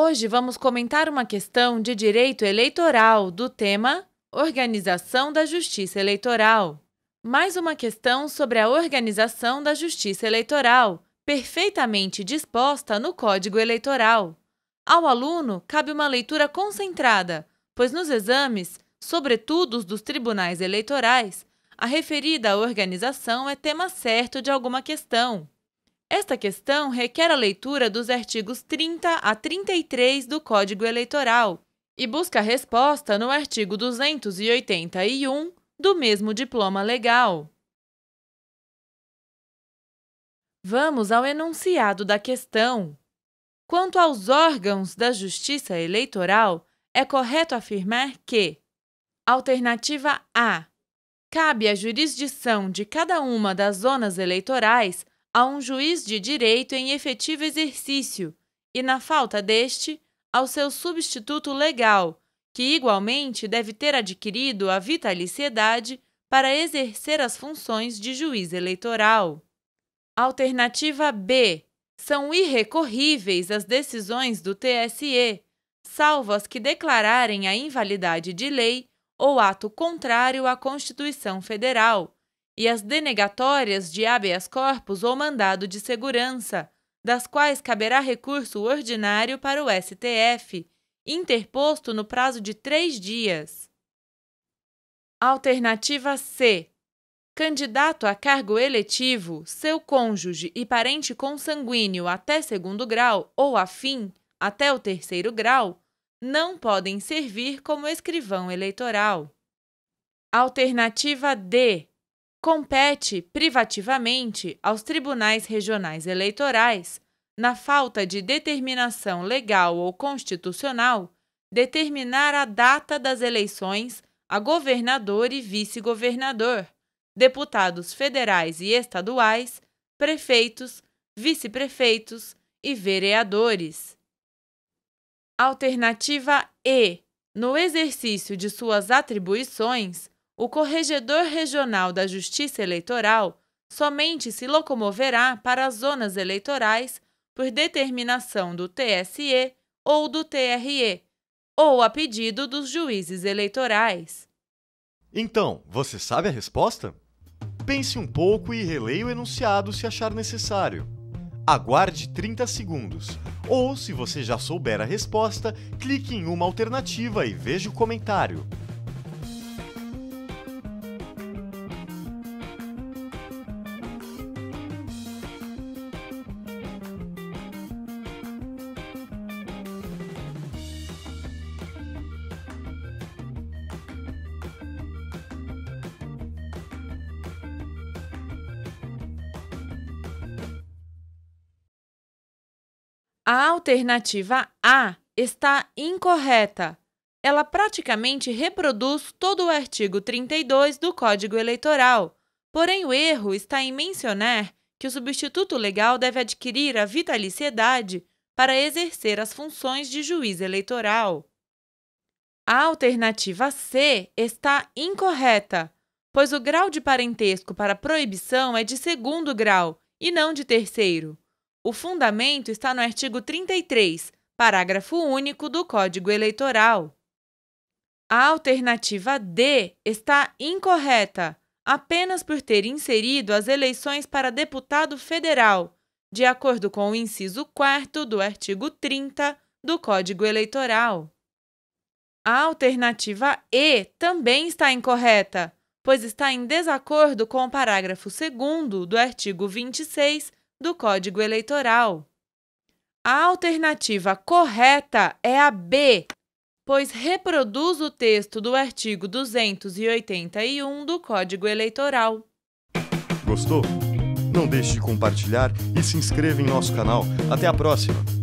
Hoje vamos comentar uma questão de direito eleitoral do tema Organização da Justiça Eleitoral. Mais uma questão sobre a organização da Justiça Eleitoral, perfeitamente disposta no Código Eleitoral. Ao aluno cabe uma leitura concentrada, pois nos exames, sobretudo os dos tribunais eleitorais, a referida organização é tema certo de alguma questão. Esta questão requer a leitura dos artigos 30 a 33 do Código Eleitoral e busca resposta no artigo 281 do mesmo diploma legal. Vamos ao enunciado da questão. Quanto aos órgãos da Justiça Eleitoral, é correto afirmar que: alternativa A. Cabe à jurisdição de cada uma das zonas eleitorais a um juiz de direito em efetivo exercício e, na falta deste, ao seu substituto legal, que igualmente deve ter adquirido a vitaliciedade para exercer as funções de juiz eleitoral. Alternativa B. São irrecorríveis as decisões do TSE, salvo as que declararem a invalidade de lei ou ato contrário à Constituição Federal, e as denegatórias de habeas corpus ou mandado de segurança, das quais caberá recurso ordinário para o STF, interposto no prazo de três dias. Alternativa C. Candidato a cargo eletivo, seu cônjuge e parente consanguíneo até segundo grau ou afim até o terceiro grau não podem servir como escrivão eleitoral. Alternativa D compete privativamente aos tribunais regionais eleitorais, na falta de determinação legal ou constitucional, determinar a data das eleições a governador e vice-governador, deputados federais e estaduais, prefeitos, vice-prefeitos e vereadores. Alternativa E. No exercício de suas atribuições, o Corregedor Regional da Justiça Eleitoral somente se locomoverá para as zonas eleitorais por determinação do TSE ou do TRE, ou a pedido dos juízes eleitorais. Então, você sabe a resposta? Pense um pouco e releia o enunciado se achar necessário. Aguarde 30 segundos, ou se você já souber a resposta, clique em uma alternativa e veja o comentário. A alternativa A está incorreta. Ela praticamente reproduz todo o artigo 32 do Código Eleitoral, porém o erro está em mencionar que o substituto legal deve adquirir a vitaliciedade para exercer as funções de juiz eleitoral. A alternativa C está incorreta, pois o grau de parentesco para proibição é de segundo grau e não de terceiro. O fundamento está no artigo 33, parágrafo único do Código Eleitoral. A alternativa D está incorreta, apenas por ter inserido as eleições para deputado federal, de acordo com o inciso 4 do artigo 30 do Código Eleitoral. A alternativa E também está incorreta, pois está em desacordo com o parágrafo 2 do artigo 26 do Código Eleitoral. A alternativa correta é a B, pois reproduz o texto do artigo 281 do Código Eleitoral. Gostou? Não deixe de compartilhar e se inscreva em nosso canal. Até a próxima!